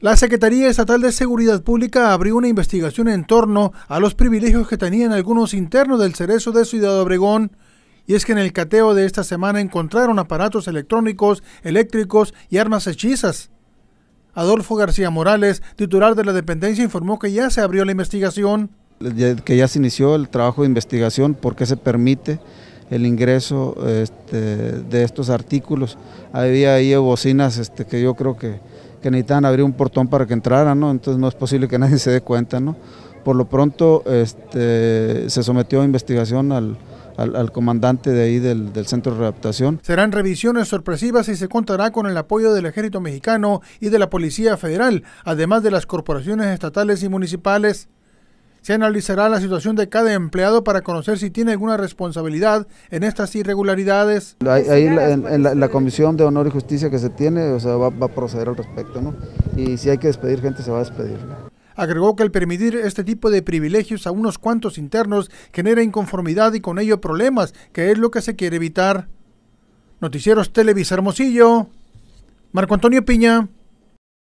La Secretaría Estatal de Seguridad Pública abrió una investigación en torno a los privilegios que tenían algunos internos del Cerezo de Ciudad Obregón. Y es que en el cateo de esta semana encontraron aparatos electrónicos, eléctricos y armas hechizas. Adolfo García Morales, titular de la dependencia, informó que ya se abrió la investigación. Que ya se inició el trabajo de investigación porque se permite el ingreso este, de estos artículos. Había ahí bocinas este, que yo creo que que necesitaban abrir un portón para que entraran, ¿no? Entonces no es posible que nadie se dé cuenta, ¿no? Por lo pronto este, se sometió a investigación al, comandante de ahí del, centro de adaptación. Serán revisiones sorpresivas y se contará con el apoyo del ejército mexicano y de la Policía Federal, además de las corporaciones estatales y municipales. Se analizará la situación de cada empleado para conocer si tiene alguna responsabilidad en estas irregularidades. Ahí, en, la, comisión de honor y justicia que se tiene, o sea, va, a proceder al respecto, ¿no? Y si hay que despedir gente, se va a despedir. Agregó que el permitir este tipo de privilegios a unos cuantos internos genera inconformidad y con ello problemas, que es lo que se quiere evitar. Noticieros Televisa Hermosillo, Marco Antonio Piña.